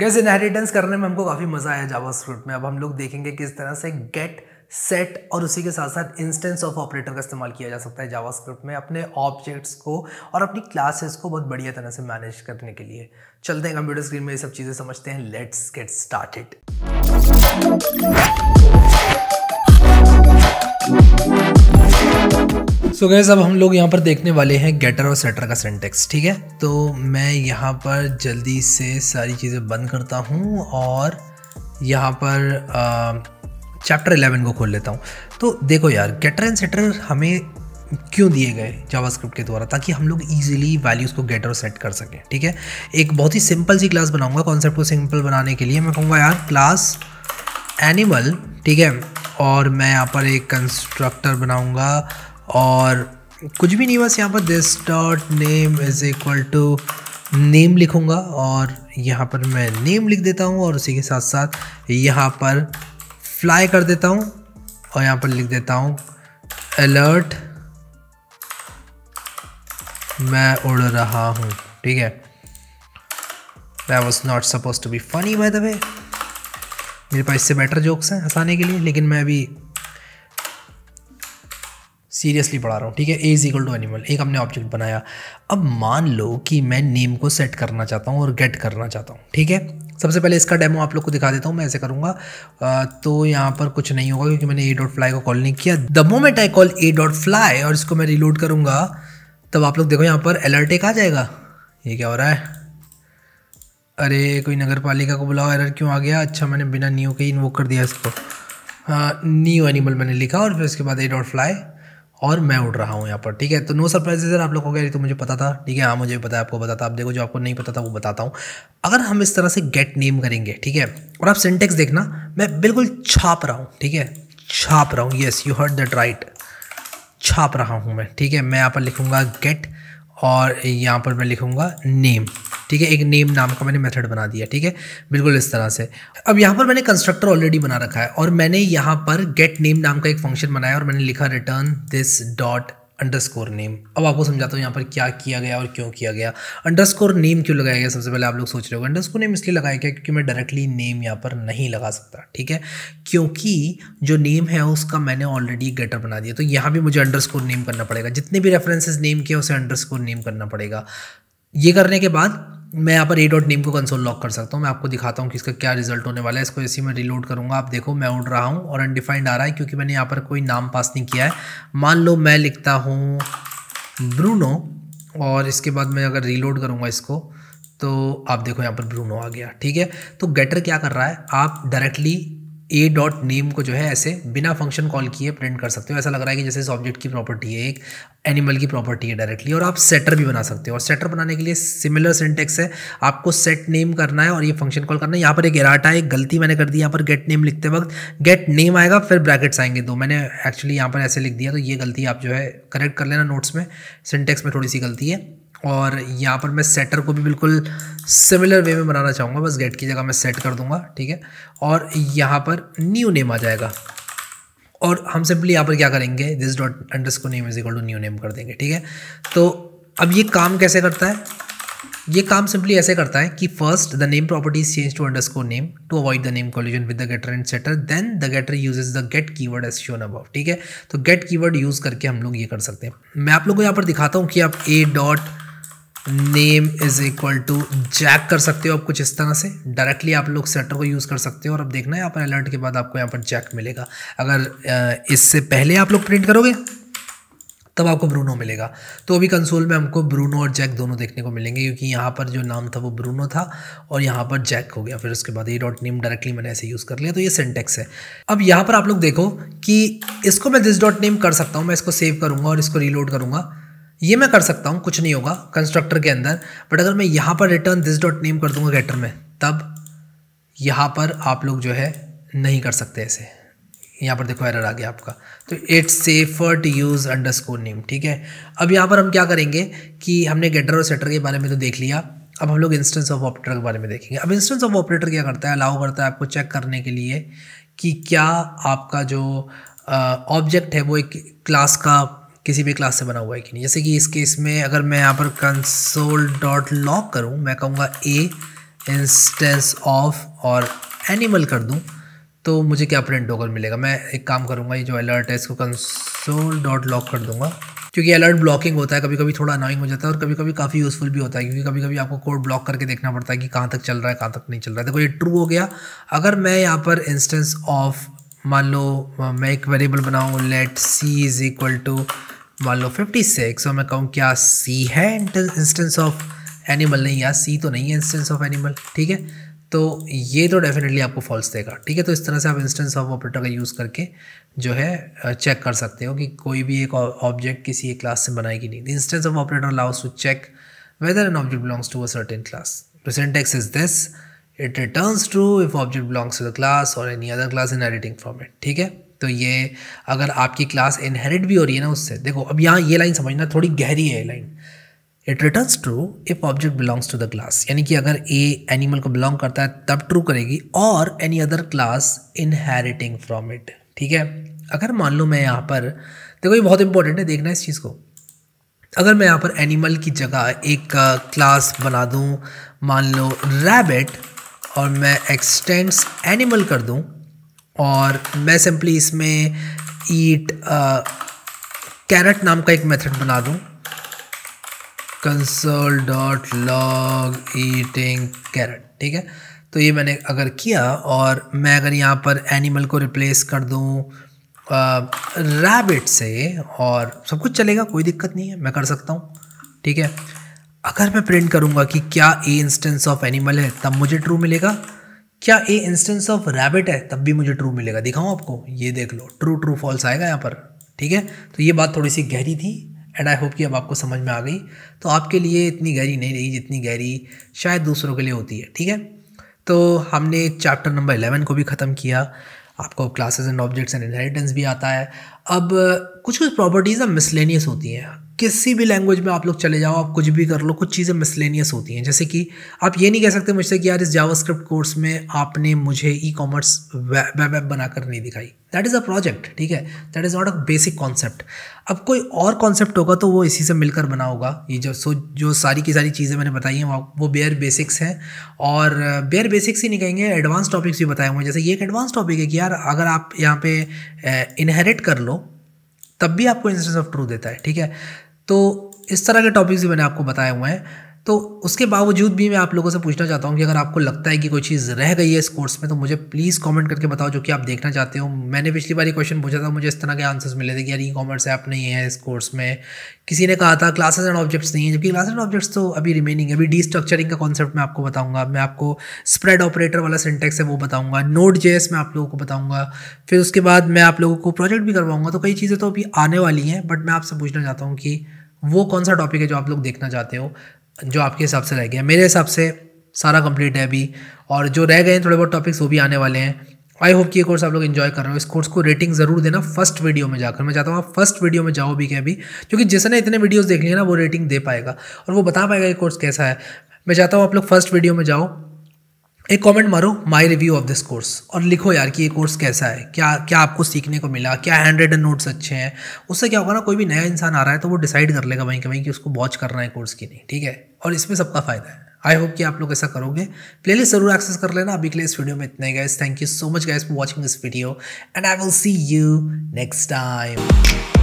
gas inheritance करने में हमको काफ़ी मज़ा आया जावा स्क्रिप्ट में अब हम लोग देखेंगे किस तरह से गेट सेट और उसी के साथ साथ इंस्टेंस ऑफ ऑपरेटर का इस्तेमाल किया जा सकता है जावास्क्रिप्ट में अपने ऑब्जेक्ट्स को और अपनी क्लासेस को बहुत बढ़िया तरह से मैनेज करने के लिए चलते हैं कंप्यूटर स्क्रीन में ये सब चीज़ें समझते हैं let's get start Thank so so guys अब हम लोग यहाँ पर देखने वाले हैं गेटर और सेटर का सेंटेक्स ठीक है तो मैं यहाँ पर जल्दी से सारी चीज़ें बंद करता हूँ और यहाँ पर चैप्टर 11 को खोल लेता हूँ तो देखो यार गेटर एंड सेटर हमें क्यों दिए गए जावास्क्रिप्ट के द्वारा ताकि हम लोग इजीली वैल्यूज़ को गेटर और सेट कर सकें ठीक है एक बहुत ही सिंपल सी क्लास बनाऊँगा कॉन्सेप्ट को सिंपल बनाने के लिए मैं कहूँगा यार क्लास एनिमल ठीक है और मैं यहाँ पर एक कंस्ट्रक्टर बनाऊँगा और कुछ भी नहीं बस यहाँ पर this dot name is equal to name लिखूँगा और यहाँ पर मैं नेम लिख देता हूँ और उसी के साथ साथ यहाँ पर फ्लाई कर देता हूँ और यहाँ पर लिख देता हूँ अलर्ट मैं उड़ रहा हूँ ठीक है that was not suppose to be funny by the way मेरे पास इससे बेटर जोक्स हैं हंसाने के लिए लेकिन मैं अभी सीरियसली पढ़ा रहा हूँ ठीक है a is equal to animal एक हमने ऑब्जेक्ट बनाया अब मान लो कि मैं नेम को सेट करना चाहता हूँ और गेट करना चाहता हूँ ठीक है सबसे पहले इसका डेमो आप लोग को दिखा देता हूँ मैं ऐसे करूँगा तो यहाँ पर कुछ नहीं होगा क्योंकि मैंने ए डॉट फ्लाई को कॉल नहीं किया the moment I call a dot fly और इसको मैं रिलोड करूँगा तब आप लोग देखो यहाँ पर अलर्ट एक आ जाएगा ये क्या हो रहा है अरे कोई नगर पालिका को बुलाओ एरर क्यों आ गया अच्छा मैंने बिना न्यू के इन्वोक कर दिया इसको न्यू एनिमल मैंने लिखा और फिर उसके बाद ए डॉट फ्लाई और मैं उड़ रहा हूँ यहाँ पर ठीक है तो नो सर आप लोग को रही तो मुझे पता था ठीक है हाँ मुझे भी पता है आपको पता था आप देखो जो आपको नहीं पता था वो बताता हूँ अगर हम इस तरह से गेट नेम करेंगे ठीक है और आप सिंटेक्स देखना मैं बिल्कुल छाप रहा हूँ ठीक है छाप रहा हूँ yes you heard that right छाप रहा हूँ मैं ठीक है मैं यहाँ पर लिखूँगा गेट और यहाँ पर मैं लिखूँगा नेम ठीक है एक नेम नाम का मैंने मेथड बना दिया ठीक है बिल्कुल इस तरह से अब यहाँ पर मैंने कंस्ट्रक्टर ऑलरेडी बना रखा है और मैंने यहाँ पर गेट नेम नाम का एक फंक्शन बनाया और मैंने लिखा return this dot underscore name अब आपको समझाता हूँ यहाँ पर क्या किया गया और क्यों किया गया अंडरस्कोर नेम क्यों लगाया गया सबसे पहले आप लोग सोच रहे हो अंडरस्कोर नेम इसलिए लगाया गया क्योंकि मैं डायरेक्टली नेम यहाँ पर नहीं लगा सकता ठीक है क्योंकि जो नेम है उसका मैंने ऑलरेडी गेटर बना दिया तो यहाँ भी मुझे अंडरस्कोर नेम करना पड़ेगा जितने भी रेफरेंसेज नेम किया उसे अंडरस्कोर नेम करना पड़ेगा ये करने के बाद मैं यहाँ पर ए डॉट नीम को कंसोल लॉक कर सकता हूँ मैं आपको दिखाता हूँ कि इसका क्या रिजल्ट होने वाला है इसको इसी में रिलोड करूँगा आप देखो मैं उड़ रहा हूँ और अनडिफाइंड आ रहा है क्योंकि मैंने यहाँ पर कोई नाम पास नहीं किया है मान लो मैं लिखता हूँ ब्रूनो और इसके बाद मैं अगर रीलोड करूँगा इसको तो आप देखो यहाँ पर ब्रूनो आ गया ठीक है तो गेटर क्या कर रहा है आप डायरेक्टली ए डॉट नेम को जो है ऐसे बिना फंक्शन कॉल किए प्रिंट कर सकते हो ऐसा लग रहा है कि जैसे इस ऑब्जेक्ट की प्रॉपर्टी है एक एनिमल की प्रॉपर्टी है डायरेक्टली और आप सेटर भी बना सकते हो और सेटर बनाने के लिए सिमिलर सिंटेक्स है आपको सेट नेम करना है और ये फंक्शन कॉल करना है यहाँ पर एक एराटा है एक गलती मैंने कर दी यहाँ पर गेट नेम लिखते वक्त गेट नेम आएगा फिर ब्रैकेट्स आएंगे दो मैंने एक्चुअली यहाँ पर ऐसे लिख दिया तो ये गलती आप जो है करेक्ट कर लेना नोट्स में सिंटेक्स में थोड़ी सी गलती है और यहाँ पर मैं सेटर को भी बिल्कुल सिमिलर वे में बनाना चाहूँगा बस गेट की जगह मैं सेट कर दूँगा ठीक है और यहाँ पर न्यू नेम आ जाएगा और हम सिंपली यहाँ पर क्या करेंगे this dot underscore name is equal to new name कर देंगे ठीक है तो अब ये काम कैसे करता है ये काम सिंपली ऐसे करता है कि first the name property is change to score name to avoid the name collision with the getter and setter then the getter uses the get keyword as shown above ठीक है तो gate word use करके हम लोग ये कर सकते हैं मैं आप लोग को यहाँ पर दिखाता हूँ कि आप a dot name is equal to Jack कर सकते हो आप कुछ इस तरह से डायरेक्टली आप लोग सेटर को यूज़ कर सकते हो और अब देखना है यहाँ पर अलर्ट के बाद आपको यहाँ पर जैक मिलेगा अगर इससे पहले आप लोग प्रिंट करोगे तब आपको ब्रूनो मिलेगा तो अभी कंसोल में हमको ब्रूनो और जैक दोनों देखने को मिलेंगे क्योंकि यहाँ पर जो नाम था वो ब्रूनो था और यहाँ पर जैक हो गया फिर उसके बाद ये डॉट नेम डायरेक्टली मैंने ऐसे यूज़ कर लिया तो ये सेंटेक्स है अब यहाँ पर आप लोग देखो कि इसको मैं दिस डॉट नेम कर सकता हूँ मैं इसको सेव करूँगा और इसको रीलोड करूँगा ये मैं कर सकता हूँ कुछ नहीं होगा कंस्ट्रक्टर के अंदर बट अगर मैं यहाँ पर रिटर्न दिस डॉट नेम कर दूंगा गेटर में तब यहाँ पर आप लोग जो है नहीं कर सकते ऐसे यहाँ पर देखो एरर आ गया आपका तो it's safer to use underscore name ठीक है अब यहाँ पर हम क्या करेंगे कि हमने गेटर और सेटर के बारे में तो देख लिया अब हम लोग इंस्टेंस ऑफ ऑपरेटर के बारे में देखेंगे अब इंस्टेंस ऑफ ऑपरेटर क्या करता है अलाउ करता है आपको चेक करने के लिए कि क्या आपका जो ऑब्जेक्ट uh, है वो एक क्लास का किसी भी क्लास से बना हुआ है कि नहीं जैसे कि इस केस में अगर मैं यहाँ पर कंसोल डॉट लॉक करूँ मैं कहूँगा ए इंस्टेंस ऑफ और एनिमल कर दूँ तो मुझे क्या प्रिंट होकर मिलेगा मैं एक काम करूँगा ये जो अलर्ट है इसको कंसोल डॉट लॉक कर दूँगा क्योंकि अलर्ट ब्लॉकिंग होता है कभी कभी थोड़ा अनॉइंग हो जाता है और कभी कभी काफ़ी यूज़फुल भी होता है क्योंकि कभी कभी आपको कोड ब्लॉक करके देखना पड़ता है कि कहाँ तक चल रहा है कहाँ तक नहीं चल रहा है देखो ये ट्रू हो गया अगर मैं यहाँ पर इंस्टेंस ऑफ मान लो मैं एक वेरिएबल बनाऊँ let c is equal to मान लो फिफ्टी सिक्स और मैं कहूँ क्या सी है इंस्टेंस ऑफ एनिमल नहीं यार सी तो नहीं है इंस्टेंस ऑफ एनिमल ठीक है तो ये तो डेफिनेटली आपको फॉल्स देगा ठीक है तो इस तरह से आप इंस्टेंस ऑफ ऑपरेटर का यूज़ करके जो है चेक कर सकते हो कि कोई भी एक ऑब्जेक्ट किसी एक क्लास से बनाएगी नहीं instance of operator allows to check whether an object belongs to a certain class the syntax is this it returns true if object belongs to the class और any other class in editing format ठीक है तो ये अगर आपकी class inherit भी हो रही है ना उससे देखो अब यहाँ ये लाइन समझना थोड़ी गहरी है line it returns true if object belongs to the class यानी कि अगर ए एनिमल को बिलोंग करता है तब ट्रू करेगी और any other class inheriting from it ठीक है अगर मान लो मैं यहाँ पर देखो ये बहुत इंपॉर्टेंट है देखना इस चीज़ को अगर मैं यहाँ पर एनिमल की जगह एक क्लास बना दूँ मान लो रैबिट और मैं एक्सटेंड्स एनिमल कर दूँ और मैं सिंपली इसमें ईट कैरेट uh, नाम का एक मेथड बना दूँ console dot log eating carrot ठीक है तो ये मैंने अगर किया और मैं अगर यहाँ पर एनिमल को रिप्लेस कर दूँ रैबिट uh, से और सब कुछ चलेगा कोई दिक्कत नहीं है मैं कर सकता हूँ ठीक है अगर मैं प्रिंट करूँगा कि क्या ए इंस्टेंस ऑफ एनिमल है तब मुझे ट्रू मिलेगा क्या ए इंस्टेंस ऑफ रैबिट है तब भी मुझे ट्रू मिलेगा दिखाऊं आपको ये देख लो ट्रू ट्रू फॉल्स आएगा यहाँ पर ठीक है तो ये बात थोड़ी सी गहरी थी एंड आई होप कि अब आपको समझ में आ गई तो आपके लिए इतनी गहरी नहीं रही जितनी गहरी शायद दूसरों के लिए होती है ठीक है तो हमने चैप्टर नंबर एलेवन को भी ख़त्म किया आपको classes and objects and inheritance भी आता है अब कुछ कुछ प्रॉपर्टीज़ ना मिसलेनियस होती हैं किसी भी लैंग्वेज में आप लोग चले जाओ आप कुछ भी कर लो कुछ चीज़ें मिसलेनियस होती हैं जैसे कि आप ये नहीं कह सकते मुझसे कि यार इस जावास्क्रिप्ट कोर्स में आपने मुझे ई कॉमर्स वेब ऐप बनाकर नहीं दिखाई दैट इज़ अ प्रोजेक्ट ठीक है that is not a basic concept अब कोई और कॉन्सेप्ट होगा तो वो इसी से मिलकर बना होगा ये जो सो जो सारी की सारी चीज़ें मैंने बताई हैं वो बेयर बेसिक्स हैं और बेयर uh, बेसिक्स ही नहीं कहेंगे एडवांस टॉपिक्स भी बताए हुए हैं जैसे ये एक एडवांस टॉपिक है कि यार अगर आप यहाँ पे इनहेरिट uh, कर लो तब भी आपको इंस्टेंस ऑफ ट्रू देता है ठीक है तो इस तरह के टॉपिक्स भी मैंने आपको बताए हुए हैं तो उसके बावजूद भी मैं आप लोगों से पूछना चाहता हूँ कि अगर आपको लगता है कि कोई चीज़ रह गई है इस कोर्स में तो मुझे प्लीज़ कमेंट करके बताओ जो कि आप देखना चाहते हो मैंने पिछली बार ये क्वेश्चन पूछा था मुझे इस तरह के आंसर्स मिले थे कि यार ई कॉमर्स ऐप नहीं है इस कोर्स में किसी ने कहा था क्लासेज एंड ऑब्जेक्ट्स नहीं है जबकि क्लास एंड ऑब्जेक्ट्स तो अभी रिमेनिंग है अभी डी स्ट्रक्चरिंग का कॉन्सेप्ट मैं आपको बताऊंगा मैं आपको स्प्रेड ऑपरेटर वाला सिंटेक्स है वो बताऊंगा नोट जेएस मैं आप लोगों को बताऊंगा फिर उसके बाद मैं आप लोगों को प्रोजेक्ट भी करवाऊंगा तो कई चीज़ें तो अभी आने वाली हैं बट मैं आपसे पूछना चाहता हूँ कि वो कौन सा टॉपिक है जो आप लोग देखना चाहते हो जो आपके हिसाब से रह गया मेरे हिसाब से सारा कंप्लीट है अभी और जो रह गए हैं थोड़े बहुत टॉपिक्स वो भी आने वाले हैं आई होप कि ये कोर्स आप लोग इन्जॉय कर रहे हो इस कोर्स को रेटिंग जरूर देना फर्स्ट वीडियो में जाकर मैं चाहता हूँ आप फर्स्ट वीडियो में जाओ भी क्या अभी क्योंकि जिसने इतने वीडियोज़ देख लिए ना वो रेटिंग दे पाएगा और वो बता पाएगा ये कोर्स कैसा है मैं चाहता हूँ आप लोग फर्स्ट वीडियो में जाओ एक कमेंट मारो my review of this course और लिखो यार कि ये कोर्स कैसा है क्या क्या आपको सीखने को मिला क्या हैंड रिटन नोट्स अच्छे हैं उससे क्या होगा ना कोई भी नया इंसान आ रहा है तो वो डिसाइड कर लेगा वहीं के वहीं कि उसको वॉच करना है कोर्स की नहीं ठीक है और इसमें सबका फ़ायदा है आई होप कि आप लोग ऐसा करोगे प्ले जरूर एक्सेस कर लेना अभी के लिए इस वीडियो में इतने guys thank you so much guys for watching this video and I will see you next time